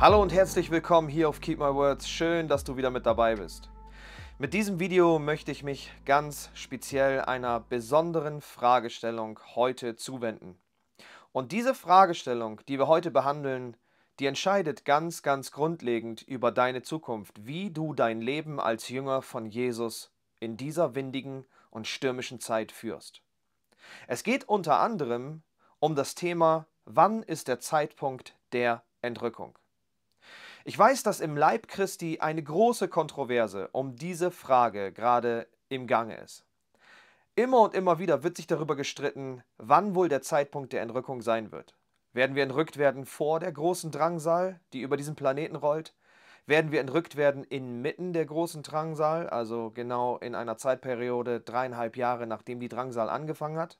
Hallo und herzlich willkommen hier auf Keep My Words. Schön, dass du wieder mit dabei bist. Mit diesem Video möchte ich mich ganz speziell einer besonderen Fragestellung heute zuwenden. Und diese Fragestellung, die wir heute behandeln, die entscheidet ganz, ganz grundlegend über deine Zukunft, wie du dein Leben als Jünger von Jesus in dieser windigen und stürmischen Zeit führst. Es geht unter anderem um das Thema, wann ist der Zeitpunkt der Entrückung. Ich weiß, dass im Leib Christi eine große Kontroverse um diese Frage gerade im Gange ist. Immer und immer wieder wird sich darüber gestritten, wann wohl der Zeitpunkt der Entrückung sein wird. Werden wir entrückt werden vor der großen Drangsal, die über diesen Planeten rollt? Werden wir entrückt werden inmitten der großen Drangsal, also genau in einer Zeitperiode dreieinhalb Jahre nachdem die Drangsal angefangen hat?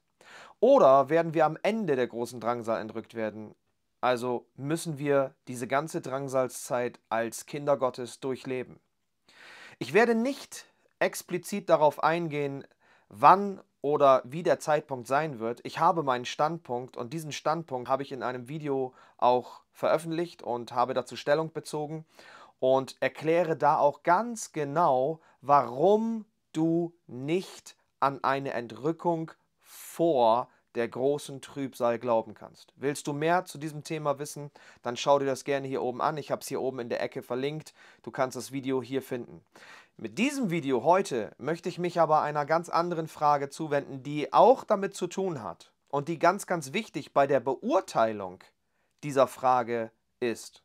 Oder werden wir am Ende der großen Drangsal entrückt werden, also müssen wir diese ganze Drangsalzzeit als Kinder Gottes durchleben. Ich werde nicht explizit darauf eingehen, wann oder wie der Zeitpunkt sein wird. Ich habe meinen Standpunkt und diesen Standpunkt habe ich in einem Video auch veröffentlicht und habe dazu Stellung bezogen und erkläre da auch ganz genau, warum du nicht an eine Entrückung vor der großen Trübsal glauben kannst. Willst du mehr zu diesem Thema wissen, dann schau dir das gerne hier oben an. Ich habe es hier oben in der Ecke verlinkt. Du kannst das Video hier finden. Mit diesem Video heute möchte ich mich aber einer ganz anderen Frage zuwenden, die auch damit zu tun hat und die ganz, ganz wichtig bei der Beurteilung dieser Frage ist.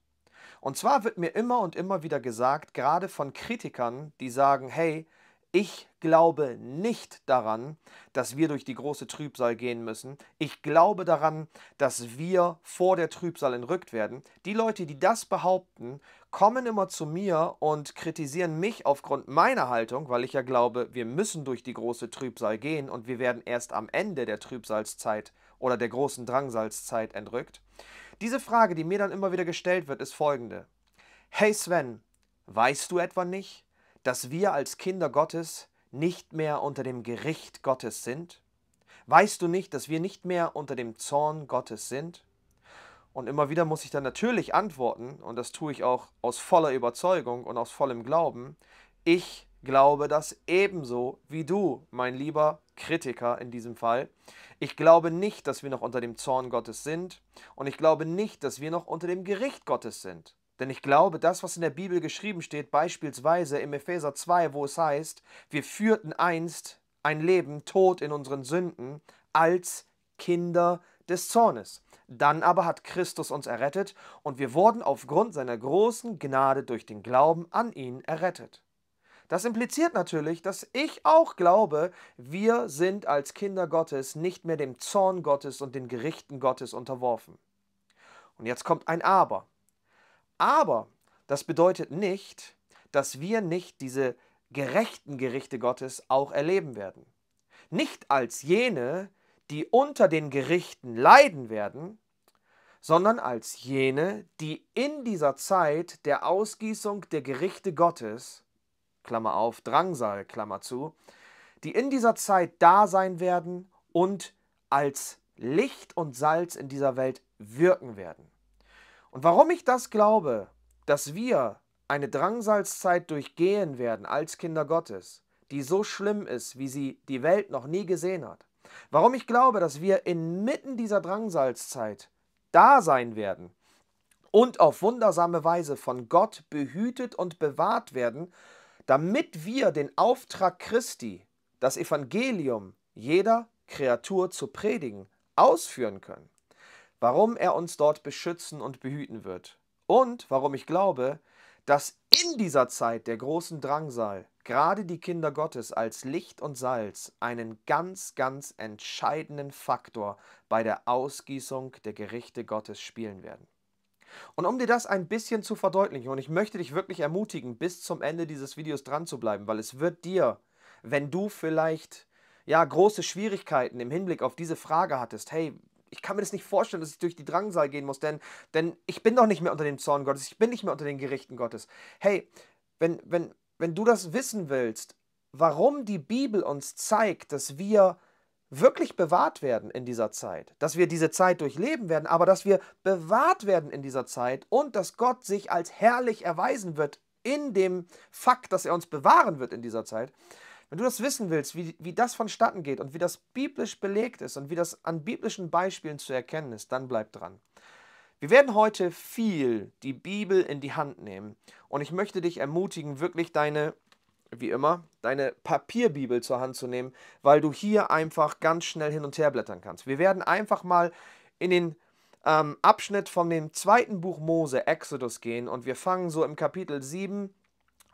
Und zwar wird mir immer und immer wieder gesagt, gerade von Kritikern, die sagen, hey, ich glaube nicht daran, dass wir durch die große Trübsal gehen müssen. Ich glaube daran, dass wir vor der Trübsal entrückt werden. Die Leute, die das behaupten, kommen immer zu mir und kritisieren mich aufgrund meiner Haltung, weil ich ja glaube, wir müssen durch die große Trübsal gehen und wir werden erst am Ende der Trübsalzeit oder der großen Drangsalzeit entrückt. Diese Frage, die mir dann immer wieder gestellt wird, ist folgende. Hey Sven, weißt du etwa nicht, dass wir als Kinder Gottes nicht mehr unter dem Gericht Gottes sind? Weißt du nicht, dass wir nicht mehr unter dem Zorn Gottes sind? Und immer wieder muss ich dann natürlich antworten, und das tue ich auch aus voller Überzeugung und aus vollem Glauben, ich glaube das ebenso wie du, mein lieber Kritiker in diesem Fall. Ich glaube nicht, dass wir noch unter dem Zorn Gottes sind und ich glaube nicht, dass wir noch unter dem Gericht Gottes sind. Denn ich glaube, das, was in der Bibel geschrieben steht, beispielsweise im Epheser 2, wo es heißt, wir führten einst ein Leben tot in unseren Sünden als Kinder des Zornes. Dann aber hat Christus uns errettet und wir wurden aufgrund seiner großen Gnade durch den Glauben an ihn errettet. Das impliziert natürlich, dass ich auch glaube, wir sind als Kinder Gottes nicht mehr dem Zorn Gottes und den Gerichten Gottes unterworfen. Und jetzt kommt ein Aber. Aber das bedeutet nicht, dass wir nicht diese gerechten Gerichte Gottes auch erleben werden. Nicht als jene, die unter den Gerichten leiden werden, sondern als jene, die in dieser Zeit der Ausgießung der Gerichte Gottes, Klammer auf, Drangsal, Klammer zu, die in dieser Zeit da sein werden und als Licht und Salz in dieser Welt wirken werden. Und warum ich das glaube, dass wir eine Drangsalzzeit durchgehen werden als Kinder Gottes, die so schlimm ist, wie sie die Welt noch nie gesehen hat. Warum ich glaube, dass wir inmitten dieser Drangsalzzeit da sein werden und auf wundersame Weise von Gott behütet und bewahrt werden, damit wir den Auftrag Christi, das Evangelium jeder Kreatur zu predigen, ausführen können warum er uns dort beschützen und behüten wird. Und warum ich glaube, dass in dieser Zeit der großen Drangsal gerade die Kinder Gottes als Licht und Salz einen ganz, ganz entscheidenden Faktor bei der Ausgießung der Gerichte Gottes spielen werden. Und um dir das ein bisschen zu verdeutlichen, und ich möchte dich wirklich ermutigen, bis zum Ende dieses Videos dran zu bleiben, weil es wird dir, wenn du vielleicht ja große Schwierigkeiten im Hinblick auf diese Frage hattest, hey, ich kann mir das nicht vorstellen, dass ich durch die Drangsal gehen muss, denn, denn ich bin doch nicht mehr unter dem Zorn Gottes, ich bin nicht mehr unter den Gerichten Gottes. Hey, wenn, wenn, wenn du das wissen willst, warum die Bibel uns zeigt, dass wir wirklich bewahrt werden in dieser Zeit, dass wir diese Zeit durchleben werden, aber dass wir bewahrt werden in dieser Zeit und dass Gott sich als herrlich erweisen wird in dem Fakt, dass er uns bewahren wird in dieser Zeit, wenn du das wissen willst, wie, wie das vonstatten geht und wie das biblisch belegt ist und wie das an biblischen Beispielen zu erkennen ist, dann bleib dran. Wir werden heute viel die Bibel in die Hand nehmen und ich möchte dich ermutigen, wirklich deine, wie immer, deine Papierbibel zur Hand zu nehmen, weil du hier einfach ganz schnell hin und her blättern kannst. Wir werden einfach mal in den ähm, Abschnitt von dem zweiten Buch Mose, Exodus, gehen und wir fangen so im Kapitel 7,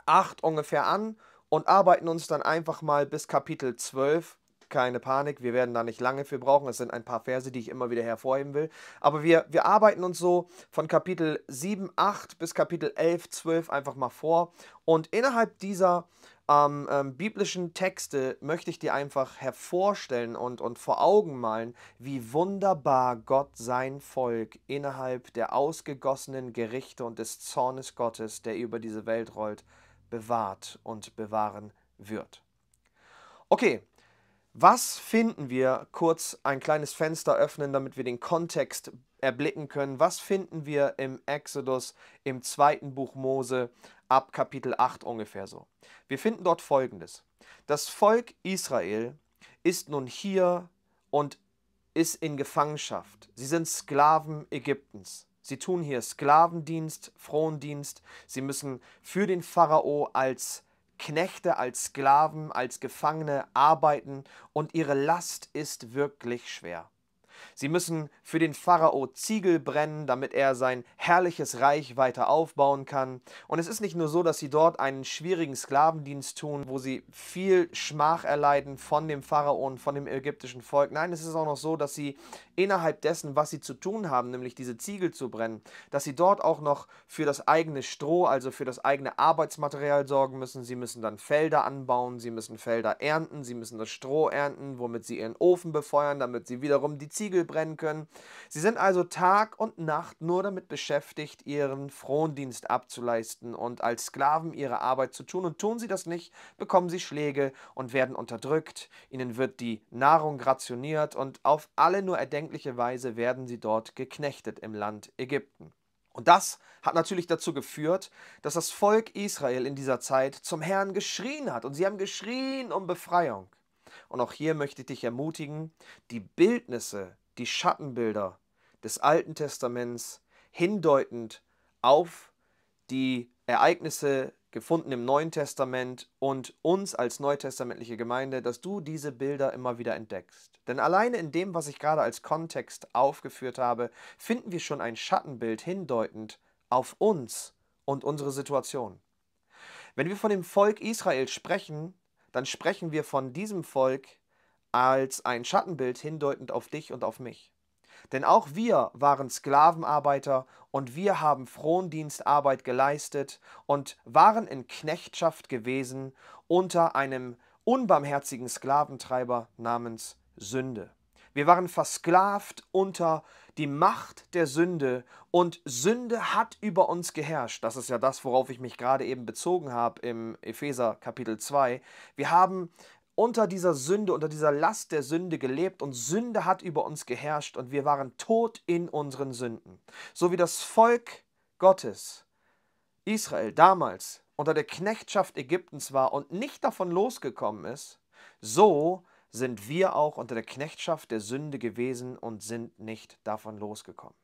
8 ungefähr an und arbeiten uns dann einfach mal bis Kapitel 12. Keine Panik, wir werden da nicht lange für brauchen. Es sind ein paar Verse, die ich immer wieder hervorheben will. Aber wir, wir arbeiten uns so von Kapitel 7, 8 bis Kapitel 11, 12 einfach mal vor. Und innerhalb dieser ähm, ähm, biblischen Texte möchte ich dir einfach hervorstellen und, und vor Augen malen, wie wunderbar Gott sein Volk innerhalb der ausgegossenen Gerichte und des Zornes Gottes, der über diese Welt rollt, bewahrt und bewahren wird. Okay, was finden wir? Kurz ein kleines Fenster öffnen, damit wir den Kontext erblicken können. Was finden wir im Exodus im zweiten Buch Mose ab Kapitel 8 ungefähr so? Wir finden dort Folgendes. Das Volk Israel ist nun hier und ist in Gefangenschaft. Sie sind Sklaven Ägyptens. Sie tun hier Sklavendienst, Frondienst. Sie müssen für den Pharao als Knechte, als Sklaven, als Gefangene arbeiten und ihre Last ist wirklich schwer. Sie müssen für den Pharao Ziegel brennen, damit er sein herrliches Reich weiter aufbauen kann. Und es ist nicht nur so, dass sie dort einen schwierigen Sklavendienst tun, wo sie viel Schmach erleiden von dem Pharao und von dem ägyptischen Volk. Nein, es ist auch noch so, dass sie innerhalb dessen, was sie zu tun haben, nämlich diese Ziegel zu brennen, dass sie dort auch noch für das eigene Stroh, also für das eigene Arbeitsmaterial sorgen müssen. Sie müssen dann Felder anbauen, sie müssen Felder ernten, sie müssen das Stroh ernten, womit sie ihren Ofen befeuern, damit sie wiederum die Ziegel Ziegel brennen können. Sie sind also Tag und Nacht nur damit beschäftigt, ihren Frondienst abzuleisten und als Sklaven ihre Arbeit zu tun. Und tun sie das nicht, bekommen sie Schläge und werden unterdrückt. Ihnen wird die Nahrung rationiert und auf alle nur erdenkliche Weise werden sie dort geknechtet im Land Ägypten. Und das hat natürlich dazu geführt, dass das Volk Israel in dieser Zeit zum Herrn geschrien hat. Und sie haben geschrien um Befreiung. Und auch hier möchte ich dich ermutigen, die Bildnisse, die Schattenbilder des Alten Testaments hindeutend auf die Ereignisse gefunden im Neuen Testament und uns als neutestamentliche Gemeinde, dass du diese Bilder immer wieder entdeckst. Denn alleine in dem, was ich gerade als Kontext aufgeführt habe, finden wir schon ein Schattenbild hindeutend auf uns und unsere Situation. Wenn wir von dem Volk Israel sprechen, dann sprechen wir von diesem Volk als ein Schattenbild hindeutend auf dich und auf mich. Denn auch wir waren Sklavenarbeiter und wir haben Frondienstarbeit geleistet und waren in Knechtschaft gewesen unter einem unbarmherzigen Sklaventreiber namens Sünde. Wir waren versklavt unter die Macht der Sünde und Sünde hat über uns geherrscht. Das ist ja das, worauf ich mich gerade eben bezogen habe im Epheser Kapitel 2. Wir haben unter dieser Sünde, unter dieser Last der Sünde gelebt und Sünde hat über uns geherrscht und wir waren tot in unseren Sünden. So wie das Volk Gottes, Israel damals unter der Knechtschaft Ägyptens war und nicht davon losgekommen ist, so sind wir auch unter der Knechtschaft der Sünde gewesen und sind nicht davon losgekommen.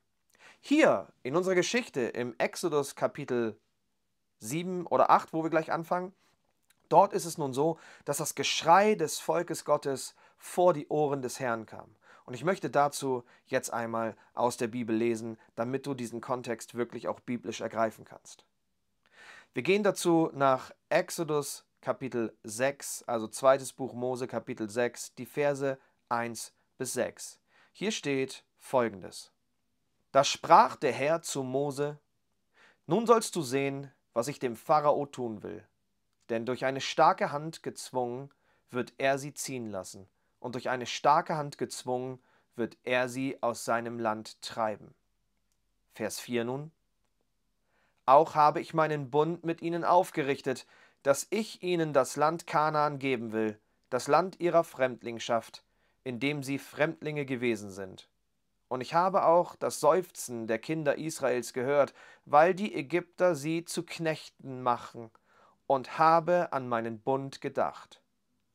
Hier in unserer Geschichte im Exodus Kapitel 7 oder 8, wo wir gleich anfangen, dort ist es nun so, dass das Geschrei des Volkes Gottes vor die Ohren des Herrn kam. Und ich möchte dazu jetzt einmal aus der Bibel lesen, damit du diesen Kontext wirklich auch biblisch ergreifen kannst. Wir gehen dazu nach Exodus Kapitel 6, also zweites Buch Mose, Kapitel 6, die Verse 1 bis 6. Hier steht folgendes: Da sprach der Herr zu Mose: Nun sollst du sehen, was ich dem Pharao tun will. Denn durch eine starke Hand gezwungen wird er sie ziehen lassen, und durch eine starke Hand gezwungen wird er sie aus seinem Land treiben. Vers 4 nun. Auch habe ich meinen Bund mit ihnen aufgerichtet, dass ich ihnen das Land Kanaan geben will, das Land ihrer Fremdlingschaft, in dem sie Fremdlinge gewesen sind. Und ich habe auch das Seufzen der Kinder Israels gehört, weil die Ägypter sie zu Knechten machen, und habe an meinen Bund gedacht.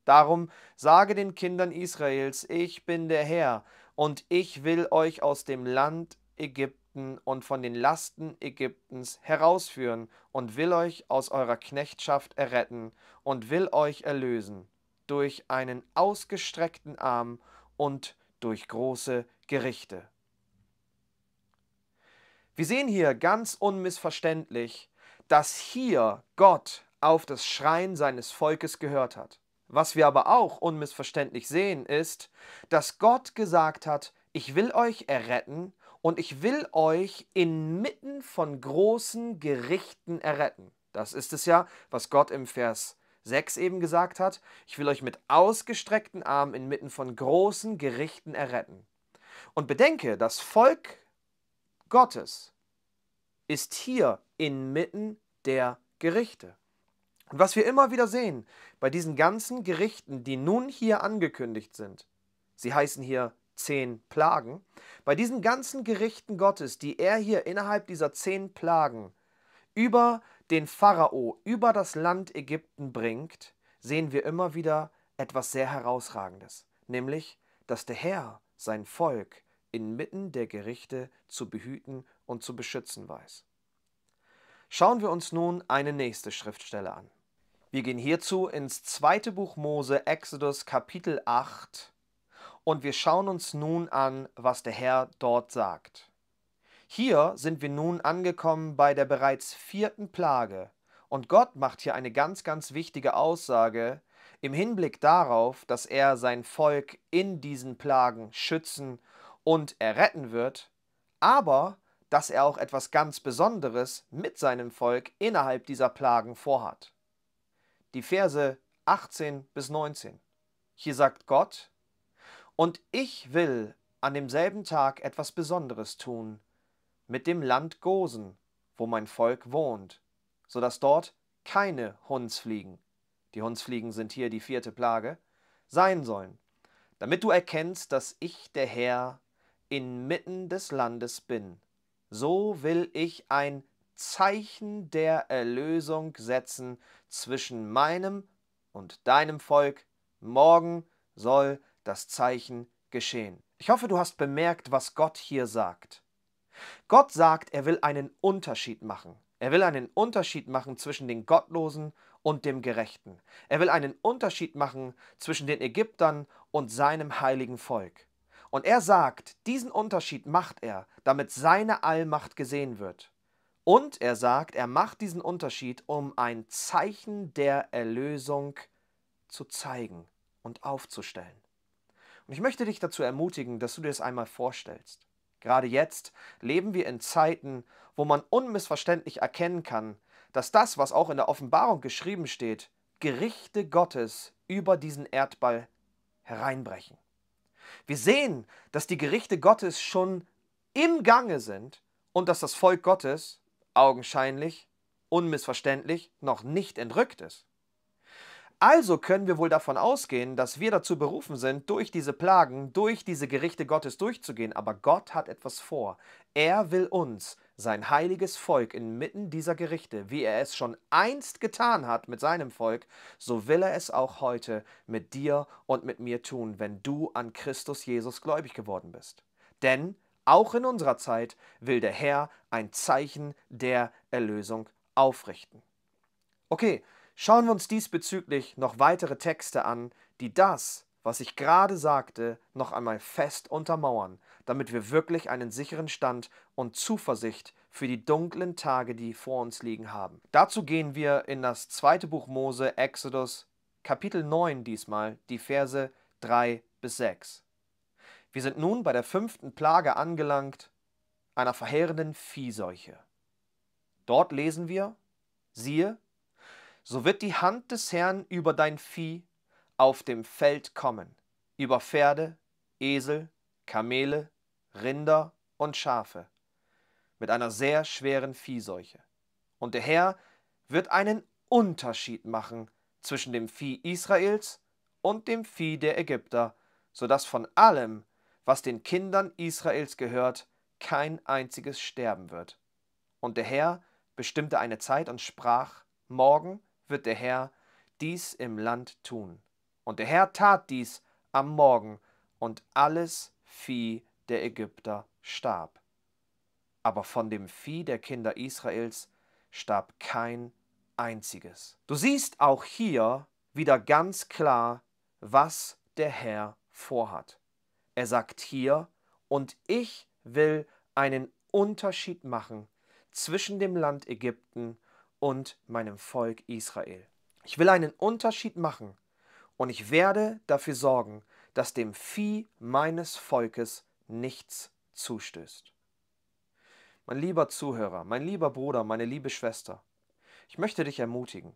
Darum sage den Kindern Israels, ich bin der Herr, und ich will euch aus dem Land Ägypten Ägypten und von den Lasten Ägyptens herausführen und will euch aus eurer Knechtschaft erretten und will euch erlösen durch einen ausgestreckten Arm und durch große Gerichte. Wir sehen hier ganz unmissverständlich, dass hier Gott auf das Schreien seines Volkes gehört hat. Was wir aber auch unmissverständlich sehen, ist, dass Gott gesagt hat, ich will euch erretten, und ich will euch inmitten von großen Gerichten erretten. Das ist es ja, was Gott im Vers 6 eben gesagt hat. Ich will euch mit ausgestreckten Armen inmitten von großen Gerichten erretten. Und bedenke, das Volk Gottes ist hier inmitten der Gerichte. Und was wir immer wieder sehen bei diesen ganzen Gerichten, die nun hier angekündigt sind, sie heißen hier zehn Plagen, bei diesen ganzen Gerichten Gottes, die er hier innerhalb dieser zehn Plagen über den Pharao, über das Land Ägypten bringt, sehen wir immer wieder etwas sehr Herausragendes, nämlich, dass der Herr sein Volk inmitten der Gerichte zu behüten und zu beschützen weiß. Schauen wir uns nun eine nächste Schriftstelle an. Wir gehen hierzu ins zweite Buch Mose, Exodus Kapitel 8, und wir schauen uns nun an, was der Herr dort sagt. Hier sind wir nun angekommen bei der bereits vierten Plage. Und Gott macht hier eine ganz, ganz wichtige Aussage im Hinblick darauf, dass er sein Volk in diesen Plagen schützen und erretten wird, aber dass er auch etwas ganz Besonderes mit seinem Volk innerhalb dieser Plagen vorhat. Die Verse 18 bis 19. Hier sagt Gott, und ich will an demselben Tag etwas Besonderes tun mit dem Land Gosen, wo mein Volk wohnt, so dass dort keine Hundsfliegen, die Hundsfliegen sind hier die vierte Plage, sein sollen, damit du erkennst, dass ich der Herr inmitten des Landes bin. So will ich ein Zeichen der Erlösung setzen zwischen meinem und deinem Volk. Morgen soll das Zeichen geschehen. Ich hoffe, du hast bemerkt, was Gott hier sagt. Gott sagt, er will einen Unterschied machen. Er will einen Unterschied machen zwischen den Gottlosen und dem Gerechten. Er will einen Unterschied machen zwischen den Ägyptern und seinem heiligen Volk. Und er sagt, diesen Unterschied macht er, damit seine Allmacht gesehen wird. Und er sagt, er macht diesen Unterschied, um ein Zeichen der Erlösung zu zeigen und aufzustellen. Und ich möchte dich dazu ermutigen, dass du dir das einmal vorstellst. Gerade jetzt leben wir in Zeiten, wo man unmissverständlich erkennen kann, dass das, was auch in der Offenbarung geschrieben steht, Gerichte Gottes über diesen Erdball hereinbrechen. Wir sehen, dass die Gerichte Gottes schon im Gange sind und dass das Volk Gottes augenscheinlich, unmissverständlich noch nicht entrückt ist. Also können wir wohl davon ausgehen, dass wir dazu berufen sind, durch diese Plagen, durch diese Gerichte Gottes durchzugehen. Aber Gott hat etwas vor. Er will uns, sein heiliges Volk, inmitten dieser Gerichte, wie er es schon einst getan hat mit seinem Volk, so will er es auch heute mit dir und mit mir tun, wenn du an Christus Jesus gläubig geworden bist. Denn auch in unserer Zeit will der Herr ein Zeichen der Erlösung aufrichten. Okay, Schauen wir uns diesbezüglich noch weitere Texte an, die das, was ich gerade sagte, noch einmal fest untermauern, damit wir wirklich einen sicheren Stand und Zuversicht für die dunklen Tage, die vor uns liegen haben. Dazu gehen wir in das zweite Buch Mose, Exodus, Kapitel 9 diesmal, die Verse 3 bis 6. Wir sind nun bei der fünften Plage angelangt, einer verheerenden Viehseuche. Dort lesen wir, siehe, so wird die Hand des Herrn über dein Vieh auf dem Feld kommen, über Pferde, Esel, Kamele, Rinder und Schafe, mit einer sehr schweren Viehseuche. Und der Herr wird einen Unterschied machen zwischen dem Vieh Israels und dem Vieh der Ägypter, so dass von allem, was den Kindern Israels gehört, kein einziges sterben wird. Und der Herr bestimmte eine Zeit und sprach, Morgen wird der Herr dies im Land tun. Und der Herr tat dies am Morgen, und alles Vieh der Ägypter starb. Aber von dem Vieh der Kinder Israels starb kein einziges. Du siehst auch hier wieder ganz klar, was der Herr vorhat. Er sagt hier, und ich will einen Unterschied machen zwischen dem Land Ägypten und und meinem Volk Israel. Ich will einen Unterschied machen und ich werde dafür sorgen, dass dem Vieh meines Volkes nichts zustößt. Mein lieber Zuhörer, mein lieber Bruder, meine liebe Schwester, ich möchte dich ermutigen.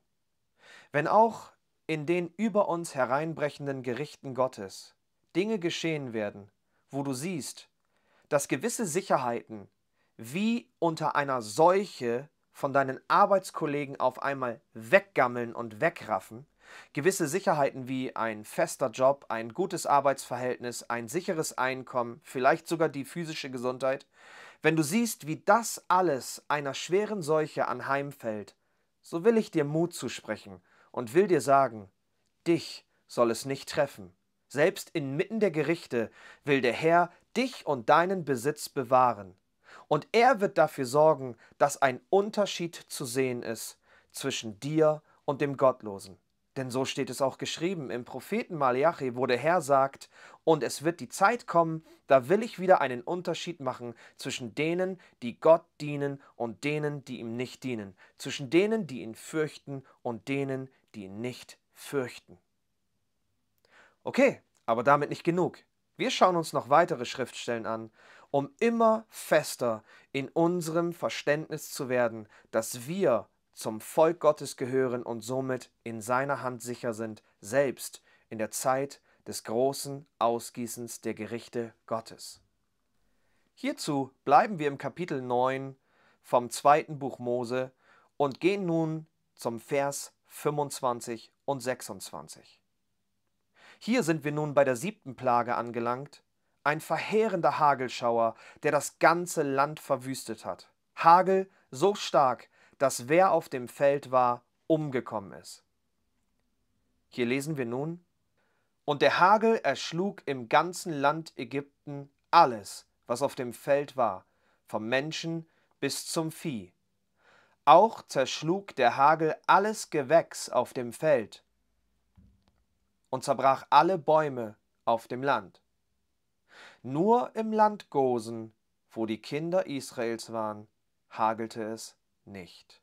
Wenn auch in den über uns hereinbrechenden Gerichten Gottes Dinge geschehen werden, wo du siehst, dass gewisse Sicherheiten wie unter einer Seuche von deinen Arbeitskollegen auf einmal weggammeln und wegraffen, gewisse Sicherheiten wie ein fester Job, ein gutes Arbeitsverhältnis, ein sicheres Einkommen, vielleicht sogar die physische Gesundheit, wenn du siehst, wie das alles einer schweren Seuche anheimfällt, so will ich dir Mut zusprechen und will dir sagen, dich soll es nicht treffen. Selbst inmitten der Gerichte will der Herr dich und deinen Besitz bewahren. Und er wird dafür sorgen, dass ein Unterschied zu sehen ist zwischen dir und dem Gottlosen. Denn so steht es auch geschrieben im Propheten Malachi, wo der Herr sagt, und es wird die Zeit kommen, da will ich wieder einen Unterschied machen zwischen denen, die Gott dienen und denen, die ihm nicht dienen, zwischen denen, die ihn fürchten und denen, die ihn nicht fürchten. Okay, aber damit nicht genug. Wir schauen uns noch weitere Schriftstellen an um immer fester in unserem Verständnis zu werden, dass wir zum Volk Gottes gehören und somit in seiner Hand sicher sind, selbst in der Zeit des großen Ausgießens der Gerichte Gottes. Hierzu bleiben wir im Kapitel 9 vom zweiten Buch Mose und gehen nun zum Vers 25 und 26. Hier sind wir nun bei der siebten Plage angelangt ein verheerender Hagelschauer, der das ganze Land verwüstet hat. Hagel so stark, dass wer auf dem Feld war, umgekommen ist. Hier lesen wir nun, und der Hagel erschlug im ganzen Land Ägypten alles, was auf dem Feld war, vom Menschen bis zum Vieh. Auch zerschlug der Hagel alles Gewächs auf dem Feld und zerbrach alle Bäume auf dem Land. Nur im Land Gosen, wo die Kinder Israels waren, hagelte es nicht.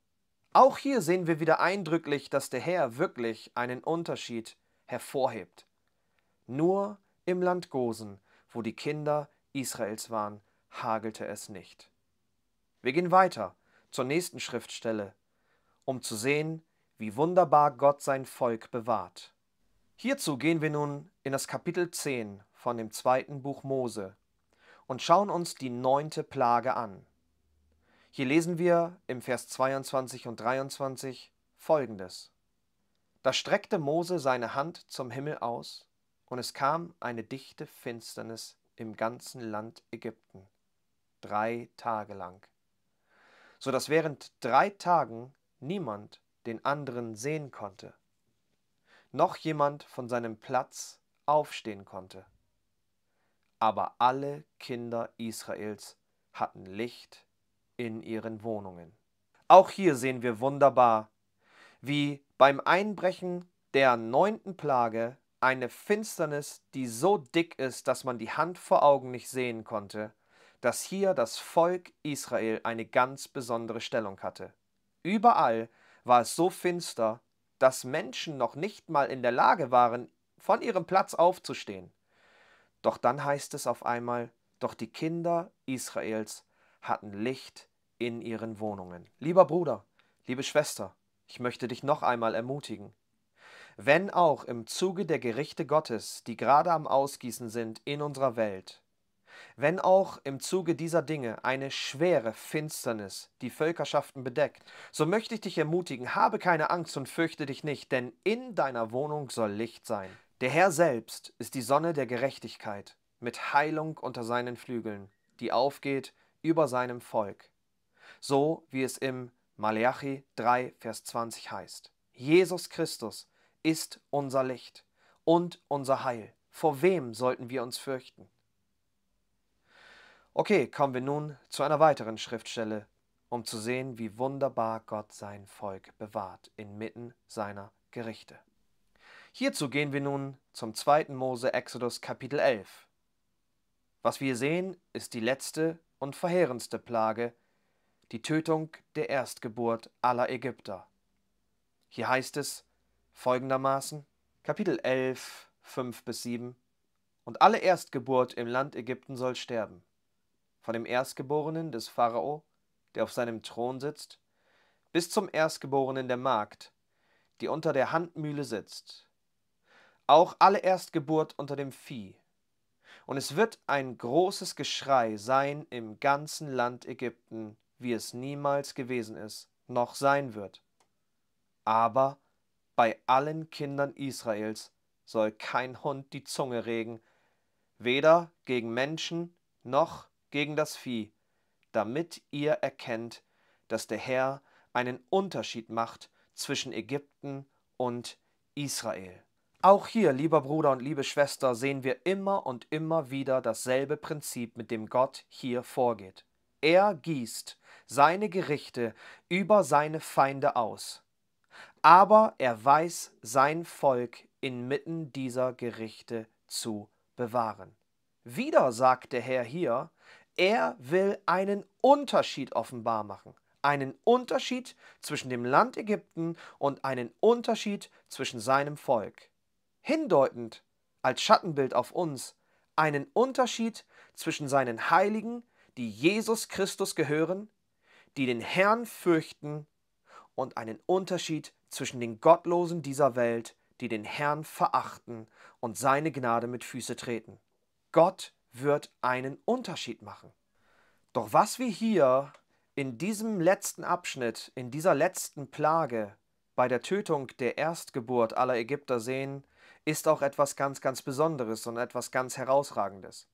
Auch hier sehen wir wieder eindrücklich, dass der Herr wirklich einen Unterschied hervorhebt. Nur im Land Gosen, wo die Kinder Israels waren, hagelte es nicht. Wir gehen weiter zur nächsten Schriftstelle, um zu sehen, wie wunderbar Gott sein Volk bewahrt. Hierzu gehen wir nun in das Kapitel 10 von dem zweiten Buch Mose und schauen uns die neunte Plage an. Hier lesen wir im Vers 22 und 23 folgendes. Da streckte Mose seine Hand zum Himmel aus, und es kam eine dichte Finsternis im ganzen Land Ägypten, drei Tage lang, so dass während drei Tagen niemand den anderen sehen konnte, noch jemand von seinem Platz aufstehen konnte aber alle Kinder Israels hatten Licht in ihren Wohnungen. Auch hier sehen wir wunderbar, wie beim Einbrechen der neunten Plage eine Finsternis, die so dick ist, dass man die Hand vor Augen nicht sehen konnte, dass hier das Volk Israel eine ganz besondere Stellung hatte. Überall war es so finster, dass Menschen noch nicht mal in der Lage waren, von ihrem Platz aufzustehen. Doch dann heißt es auf einmal, doch die Kinder Israels hatten Licht in ihren Wohnungen. Lieber Bruder, liebe Schwester, ich möchte dich noch einmal ermutigen. Wenn auch im Zuge der Gerichte Gottes, die gerade am Ausgießen sind in unserer Welt, wenn auch im Zuge dieser Dinge eine schwere Finsternis die Völkerschaften bedeckt, so möchte ich dich ermutigen, habe keine Angst und fürchte dich nicht, denn in deiner Wohnung soll Licht sein. Der Herr selbst ist die Sonne der Gerechtigkeit, mit Heilung unter seinen Flügeln, die aufgeht über seinem Volk. So wie es im Malachi 3, Vers 20 heißt. Jesus Christus ist unser Licht und unser Heil. Vor wem sollten wir uns fürchten? Okay, kommen wir nun zu einer weiteren Schriftstelle, um zu sehen, wie wunderbar Gott sein Volk bewahrt inmitten seiner Gerichte. Hierzu gehen wir nun zum 2. Mose Exodus Kapitel 11. Was wir sehen, ist die letzte und verheerendste Plage, die Tötung der Erstgeburt aller Ägypter. Hier heißt es folgendermaßen, Kapitel 11, 5 bis 7, und alle Erstgeburt im Land Ägypten soll sterben, von dem Erstgeborenen des Pharao, der auf seinem Thron sitzt, bis zum Erstgeborenen der Magd, die unter der Handmühle sitzt, auch alle Erstgeburt unter dem Vieh. Und es wird ein großes Geschrei sein im ganzen Land Ägypten, wie es niemals gewesen ist, noch sein wird. Aber bei allen Kindern Israels soll kein Hund die Zunge regen, weder gegen Menschen noch gegen das Vieh, damit ihr erkennt, dass der Herr einen Unterschied macht zwischen Ägypten und Israel. Auch hier, lieber Bruder und liebe Schwester, sehen wir immer und immer wieder dasselbe Prinzip, mit dem Gott hier vorgeht. Er gießt seine Gerichte über seine Feinde aus. Aber er weiß sein Volk inmitten dieser Gerichte zu bewahren. Wieder sagt der Herr hier, er will einen Unterschied offenbar machen. Einen Unterschied zwischen dem Land Ägypten und einen Unterschied zwischen seinem Volk hindeutend als Schattenbild auf uns einen Unterschied zwischen seinen Heiligen, die Jesus Christus gehören, die den Herrn fürchten, und einen Unterschied zwischen den Gottlosen dieser Welt, die den Herrn verachten und seine Gnade mit Füße treten. Gott wird einen Unterschied machen. Doch was wir hier in diesem letzten Abschnitt, in dieser letzten Plage bei der Tötung der Erstgeburt aller Ägypter sehen, ist auch etwas ganz, ganz Besonderes und etwas ganz Herausragendes.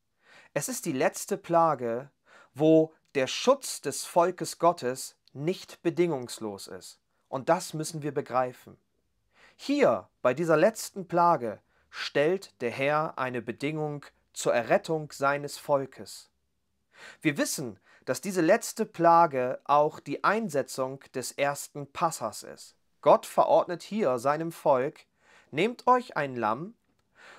Es ist die letzte Plage, wo der Schutz des Volkes Gottes nicht bedingungslos ist. Und das müssen wir begreifen. Hier, bei dieser letzten Plage, stellt der Herr eine Bedingung zur Errettung seines Volkes. Wir wissen, dass diese letzte Plage auch die Einsetzung des ersten Passers ist. Gott verordnet hier seinem Volk, Nehmt euch ein Lamm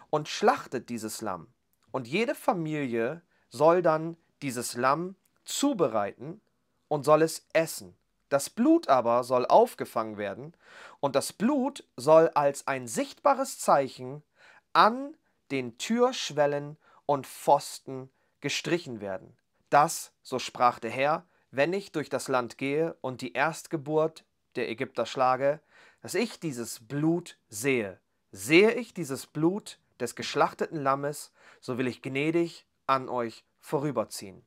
und schlachtet dieses Lamm. Und jede Familie soll dann dieses Lamm zubereiten und soll es essen. Das Blut aber soll aufgefangen werden und das Blut soll als ein sichtbares Zeichen an den Türschwellen und Pfosten gestrichen werden. Das, so sprach der Herr, wenn ich durch das Land gehe und die Erstgeburt der Ägypter schlage, dass ich dieses Blut sehe Sehe ich dieses Blut des geschlachteten Lammes, so will ich gnädig an euch vorüberziehen.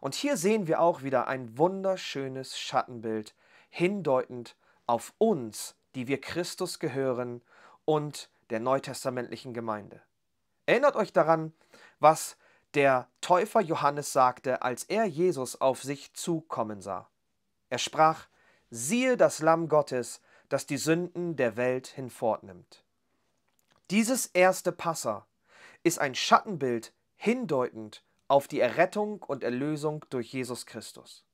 Und hier sehen wir auch wieder ein wunderschönes Schattenbild, hindeutend auf uns, die wir Christus gehören und der neutestamentlichen Gemeinde. Erinnert euch daran, was der Täufer Johannes sagte, als er Jesus auf sich zukommen sah. Er sprach, siehe das Lamm Gottes, das die Sünden der Welt hinfortnimmt. Dieses erste Passa ist ein Schattenbild hindeutend auf die Errettung und Erlösung durch Jesus Christus.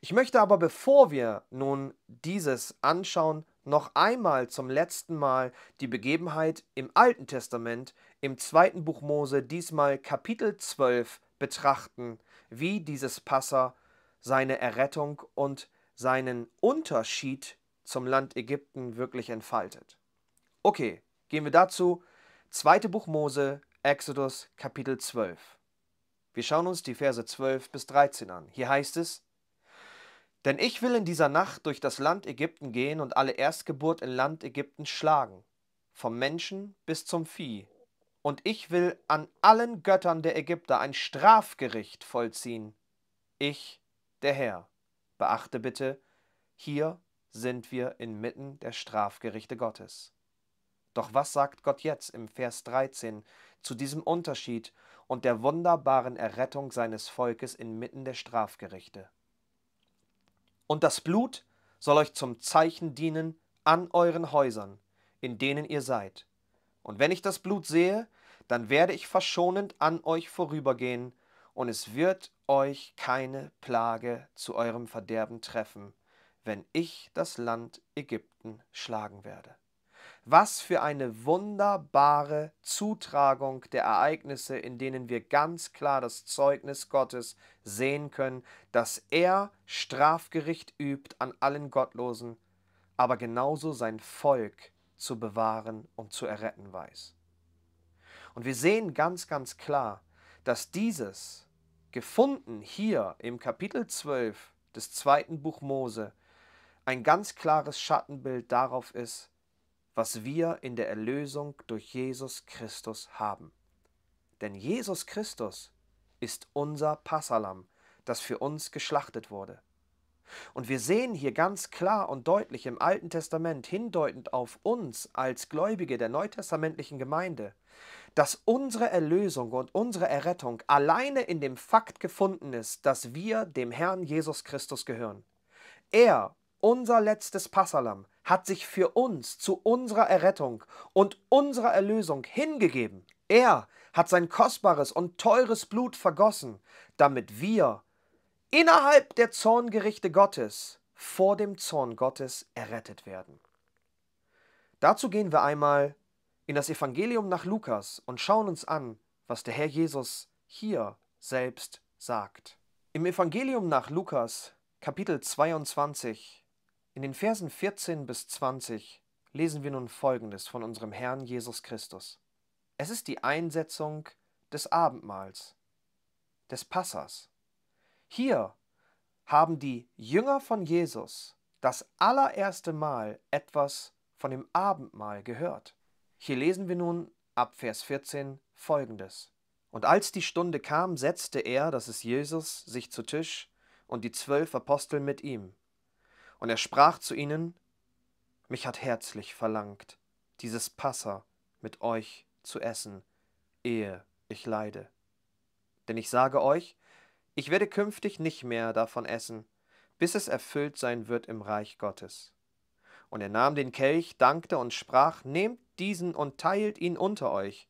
Ich möchte aber, bevor wir nun dieses anschauen, noch einmal zum letzten Mal die Begebenheit im Alten Testament, im zweiten Buch Mose, diesmal Kapitel 12, betrachten, wie dieses Passa seine Errettung und seinen Unterschied zum Land Ägypten wirklich entfaltet. Okay, gehen wir dazu. Zweite Buch Mose, Exodus Kapitel 12. Wir schauen uns die Verse 12 bis 13 an. Hier heißt es, Denn ich will in dieser Nacht durch das Land Ägypten gehen und alle Erstgeburt in Land Ägypten schlagen, vom Menschen bis zum Vieh. Und ich will an allen Göttern der Ägypter ein Strafgericht vollziehen. Ich, der Herr. Beachte bitte, hier sind wir inmitten der Strafgerichte Gottes. Doch was sagt Gott jetzt im Vers 13 zu diesem Unterschied und der wunderbaren Errettung seines Volkes inmitten der Strafgerichte? Und das Blut soll euch zum Zeichen dienen an euren Häusern, in denen ihr seid. Und wenn ich das Blut sehe, dann werde ich verschonend an euch vorübergehen, und es wird euch keine Plage zu eurem Verderben treffen, wenn ich das Land Ägypten schlagen werde. Was für eine wunderbare Zutragung der Ereignisse, in denen wir ganz klar das Zeugnis Gottes sehen können, dass er Strafgericht übt an allen Gottlosen, aber genauso sein Volk zu bewahren und zu erretten weiß. Und wir sehen ganz, ganz klar, dass dieses gefunden hier im Kapitel 12 des zweiten Buch Mose ein ganz klares Schattenbild darauf ist, was wir in der Erlösung durch Jesus Christus haben. Denn Jesus Christus ist unser Passalam, das für uns geschlachtet wurde. Und wir sehen hier ganz klar und deutlich im Alten Testament hindeutend auf uns als Gläubige der neutestamentlichen Gemeinde, dass unsere Erlösung und unsere Errettung alleine in dem Fakt gefunden ist, dass wir dem Herrn Jesus Christus gehören. Er unser letztes Passalam hat sich für uns zu unserer Errettung und unserer Erlösung hingegeben. Er hat sein kostbares und teures Blut vergossen, damit wir innerhalb der Zorngerichte Gottes vor dem Zorn Gottes errettet werden. Dazu gehen wir einmal in das Evangelium nach Lukas und schauen uns an, was der Herr Jesus hier selbst sagt. Im Evangelium nach Lukas, Kapitel 22, in den Versen 14 bis 20 lesen wir nun Folgendes von unserem Herrn Jesus Christus. Es ist die Einsetzung des Abendmahls, des Passers. Hier haben die Jünger von Jesus das allererste Mal etwas von dem Abendmahl gehört. Hier lesen wir nun ab Vers 14 folgendes. Und als die Stunde kam, setzte er, das ist Jesus, sich zu Tisch und die zwölf Apostel mit ihm. Und er sprach zu ihnen, mich hat herzlich verlangt, dieses Passa mit euch zu essen, ehe ich leide. Denn ich sage euch, ich werde künftig nicht mehr davon essen, bis es erfüllt sein wird im Reich Gottes. Und er nahm den Kelch, dankte und sprach, Nehmt diesen und teilt ihn unter euch.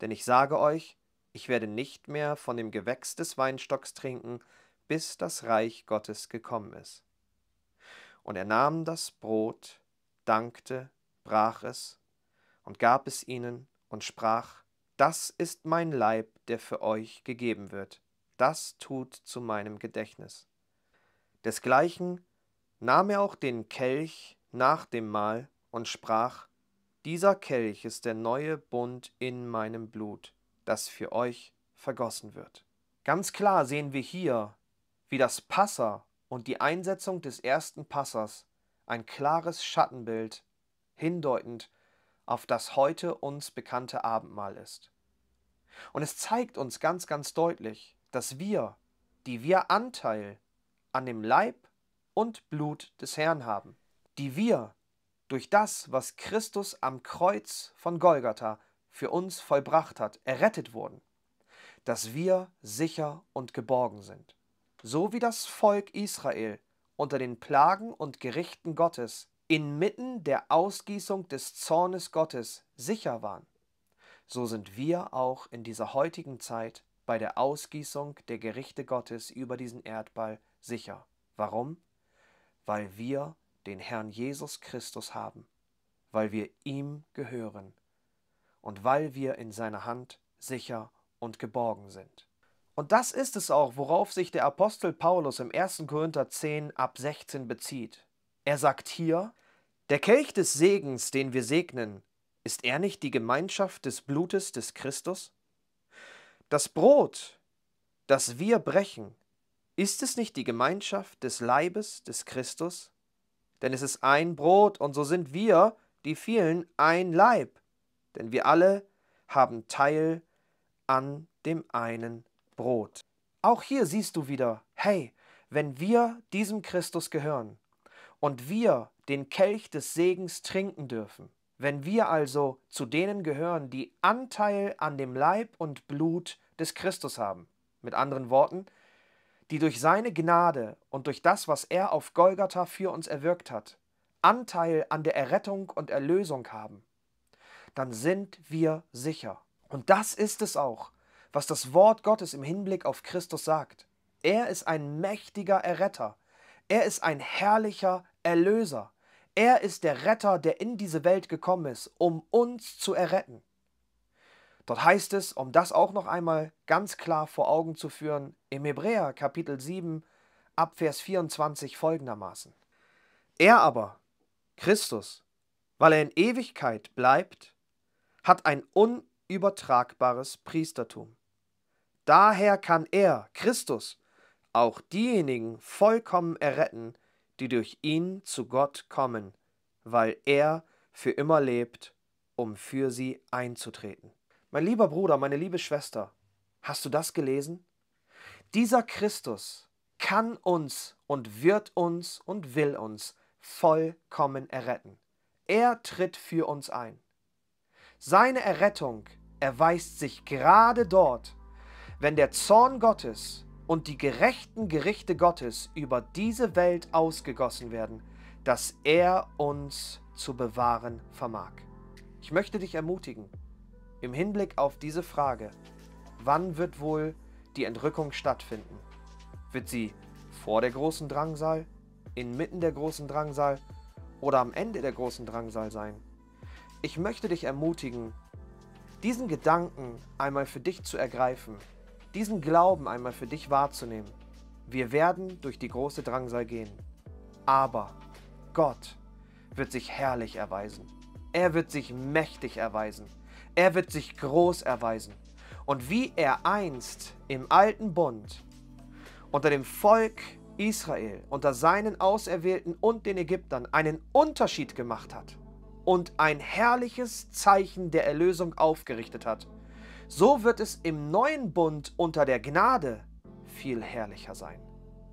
Denn ich sage euch, ich werde nicht mehr von dem Gewächs des Weinstocks trinken, bis das Reich Gottes gekommen ist. Und er nahm das Brot, dankte, brach es und gab es ihnen und sprach, das ist mein Leib, der für euch gegeben wird. Das tut zu meinem Gedächtnis. Desgleichen nahm er auch den Kelch nach dem Mahl und sprach, dieser Kelch ist der neue Bund in meinem Blut, das für euch vergossen wird. Ganz klar sehen wir hier, wie das Passa und die Einsetzung des ersten Passers ein klares Schattenbild, hindeutend auf das heute uns bekannte Abendmahl ist. Und es zeigt uns ganz, ganz deutlich, dass wir, die wir Anteil an dem Leib und Blut des Herrn haben, die wir durch das, was Christus am Kreuz von Golgatha für uns vollbracht hat, errettet wurden, dass wir sicher und geborgen sind so wie das Volk Israel unter den Plagen und Gerichten Gottes inmitten der Ausgießung des Zornes Gottes sicher waren, so sind wir auch in dieser heutigen Zeit bei der Ausgießung der Gerichte Gottes über diesen Erdball sicher. Warum? Weil wir den Herrn Jesus Christus haben, weil wir ihm gehören und weil wir in seiner Hand sicher und geborgen sind. Und das ist es auch, worauf sich der Apostel Paulus im 1. Korinther 10 ab 16 bezieht. Er sagt hier, der Kelch des Segens, den wir segnen, ist er nicht die Gemeinschaft des Blutes des Christus? Das Brot, das wir brechen, ist es nicht die Gemeinschaft des Leibes des Christus? Denn es ist ein Brot, und so sind wir, die vielen, ein Leib, denn wir alle haben Teil an dem einen Brot. Auch hier siehst du wieder, hey, wenn wir diesem Christus gehören und wir den Kelch des Segens trinken dürfen, wenn wir also zu denen gehören, die Anteil an dem Leib und Blut des Christus haben, mit anderen Worten, die durch seine Gnade und durch das, was er auf Golgatha für uns erwirkt hat, Anteil an der Errettung und Erlösung haben, dann sind wir sicher. Und das ist es auch, was das Wort Gottes im Hinblick auf Christus sagt. Er ist ein mächtiger Erretter. Er ist ein herrlicher Erlöser. Er ist der Retter, der in diese Welt gekommen ist, um uns zu erretten. Dort heißt es, um das auch noch einmal ganz klar vor Augen zu führen, im Hebräer Kapitel 7 Abvers 24 folgendermaßen. Er aber, Christus, weil er in Ewigkeit bleibt, hat ein unübertragbares Priestertum. Daher kann er, Christus, auch diejenigen vollkommen erretten, die durch ihn zu Gott kommen, weil er für immer lebt, um für sie einzutreten. Mein lieber Bruder, meine liebe Schwester, hast du das gelesen? Dieser Christus kann uns und wird uns und will uns vollkommen erretten. Er tritt für uns ein. Seine Errettung erweist sich gerade dort, wenn der Zorn Gottes und die gerechten Gerichte Gottes über diese Welt ausgegossen werden, dass er uns zu bewahren vermag. Ich möchte dich ermutigen, im Hinblick auf diese Frage, wann wird wohl die Entrückung stattfinden? Wird sie vor der großen Drangsal, inmitten der großen Drangsal oder am Ende der großen Drangsal sein? Ich möchte dich ermutigen, diesen Gedanken einmal für dich zu ergreifen diesen Glauben einmal für dich wahrzunehmen. Wir werden durch die große Drangsal gehen. Aber Gott wird sich herrlich erweisen. Er wird sich mächtig erweisen. Er wird sich groß erweisen. Und wie er einst im alten Bund unter dem Volk Israel, unter seinen Auserwählten und den Ägyptern einen Unterschied gemacht hat und ein herrliches Zeichen der Erlösung aufgerichtet hat, so wird es im neuen Bund unter der Gnade viel herrlicher sein.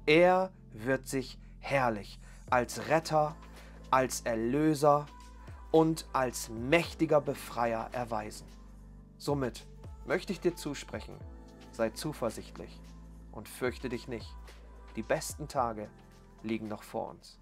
Er wird sich herrlich als Retter, als Erlöser und als mächtiger Befreier erweisen. Somit möchte ich dir zusprechen, sei zuversichtlich und fürchte dich nicht. Die besten Tage liegen noch vor uns.